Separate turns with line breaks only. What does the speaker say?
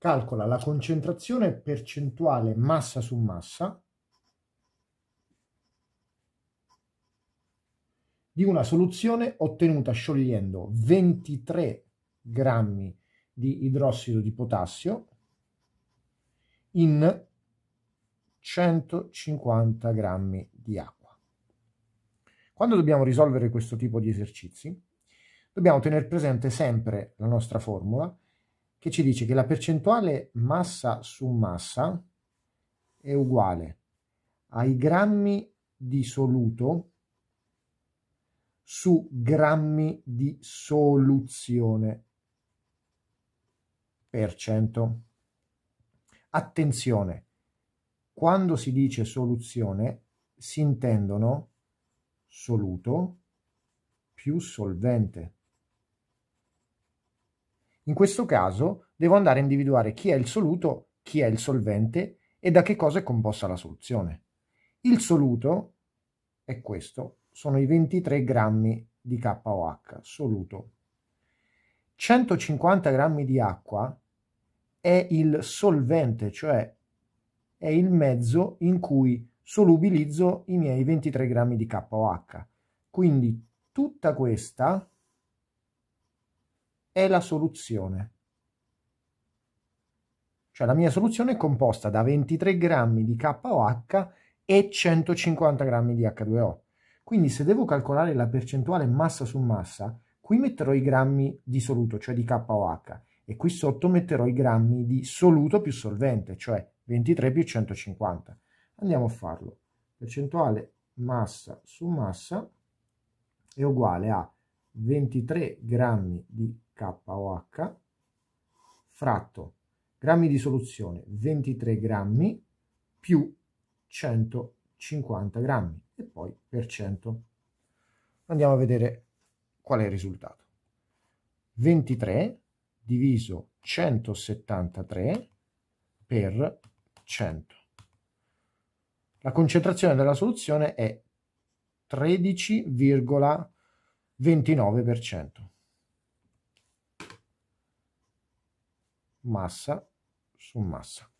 calcola la concentrazione percentuale massa su massa di una soluzione ottenuta sciogliendo 23 grammi di idrossido di potassio in 150 grammi di acqua. Quando dobbiamo risolvere questo tipo di esercizi, dobbiamo tenere presente sempre la nostra formula che ci dice che la percentuale massa su massa è uguale ai grammi di soluto su grammi di soluzione per cento. Attenzione, quando si dice soluzione si intendono soluto più solvente. In questo caso devo andare a individuare chi è il soluto, chi è il solvente e da che cosa è composta la soluzione. Il soluto è questo, sono i 23 grammi di KOH soluto. 150 grammi di acqua è il solvente, cioè è il mezzo in cui solubilizzo i miei 23 grammi di KOH. Quindi tutta questa è la soluzione. Cioè la mia soluzione è composta da 23 grammi di KOH e 150 grammi di H2O. Quindi se devo calcolare la percentuale massa su massa, qui metterò i grammi di soluto, cioè di KOH, e qui sotto metterò i grammi di soluto più solvente, cioè 23 più 150. Andiamo a farlo. Percentuale massa su massa è uguale a 23 grammi di KOH fratto grammi di soluzione 23 grammi più 150 grammi e poi per cento. Andiamo a vedere qual è il risultato. 23 diviso 173 per 100. La concentrazione della soluzione è 13,1 29%. Massa su massa.